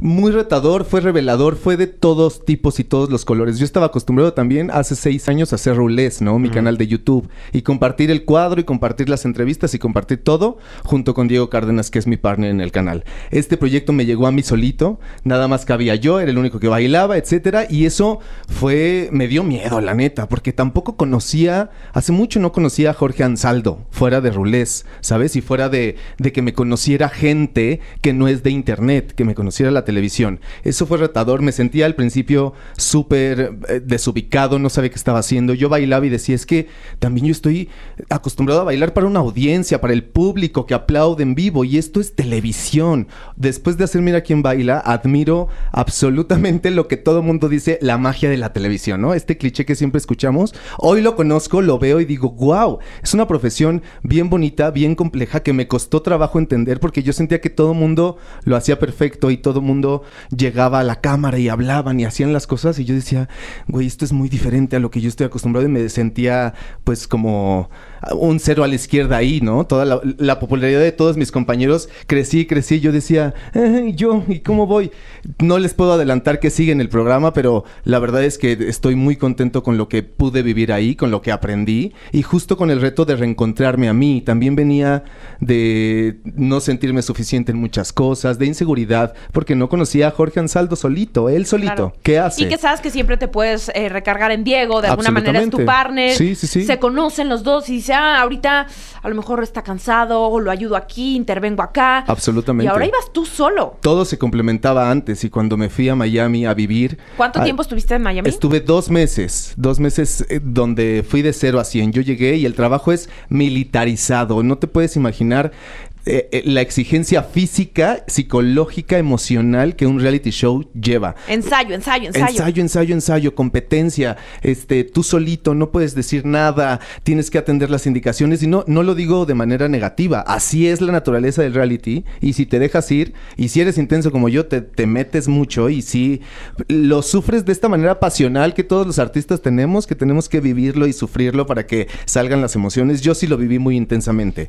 muy retador, fue revelador, fue de todos tipos y todos los colores. Yo estaba acostumbrado también hace seis años a hacer roulés, ¿no? Mi canal de YouTube. Y compartir el cuadro y compartir las entrevistas y compartir todo junto con Diego Cárdenas, que es mi partner en el canal. Este proyecto me llegó a mí solito, nada más cabía yo, era el único que bailaba, etcétera. Y eso fue, me dio miedo, la neta, porque tampoco conocía, hace mucho no conocía a Jorge Ansaldo, fuera de roulés, ¿sabes? Y fuera de, de que me conociera gente que no es de internet, que me conociera la televisión televisión. Eso fue retador, me sentía al principio súper eh, desubicado, no sabía qué estaba haciendo. Yo bailaba y decía, es que también yo estoy acostumbrado a bailar para una audiencia, para el público que aplaude en vivo y esto es televisión. Después de hacer Mira quién baila, admiro absolutamente lo que todo mundo dice, la magia de la televisión, ¿no? Este cliché que siempre escuchamos, hoy lo conozco, lo veo y digo, wow, es una profesión bien bonita, bien compleja que me costó trabajo entender porque yo sentía que todo mundo lo hacía perfecto y todo mundo llegaba a la cámara y hablaban y hacían las cosas y yo decía, güey, esto es muy diferente a lo que yo estoy acostumbrado y me sentía pues como un cero a la izquierda ahí, ¿no? Toda la, popularidad de todos mis compañeros crecí, crecí, y yo decía, yo, ¿y cómo voy? No les puedo adelantar que siguen el programa, pero la verdad es que estoy muy contento con lo que pude vivir ahí, con lo que aprendí y justo con el reto de reencontrarme a mí. También venía de no sentirme suficiente en muchas cosas, de inseguridad, porque no conocía a Jorge Ansaldo solito, él solito. ¿Qué hace? Y que sabes que siempre te puedes eh, recargar en Diego, de alguna manera es tu partner. Sí, sí, sí. Se conocen los dos y dice, ah, ahorita a lo mejor está cansado, o lo ayudo aquí, intervengo acá. Absolutamente. Y ahora ibas tú solo. Todo se complementaba antes y cuando me fui a Miami a vivir. ¿Cuánto tiempo estuviste en Miami? Estuve dos meses, dos meses eh, donde fui de cero a cien. Yo llegué y el trabajo es militarizado. No te puedes imaginar eh, eh, la exigencia física, psicológica, emocional que un reality show lleva. Ensayo, ensayo, ensayo. Ensayo, ensayo, ensayo, competencia. Este, tú solito no puedes decir nada, tienes que atender las indicaciones y no no lo digo de manera negativa, así es la naturaleza del reality y si te dejas ir y si eres intenso como yo te, te metes mucho y si lo sufres de esta manera pasional que todos los artistas tenemos, que tenemos que vivirlo y sufrirlo para que salgan las emociones, yo sí lo viví muy intensamente.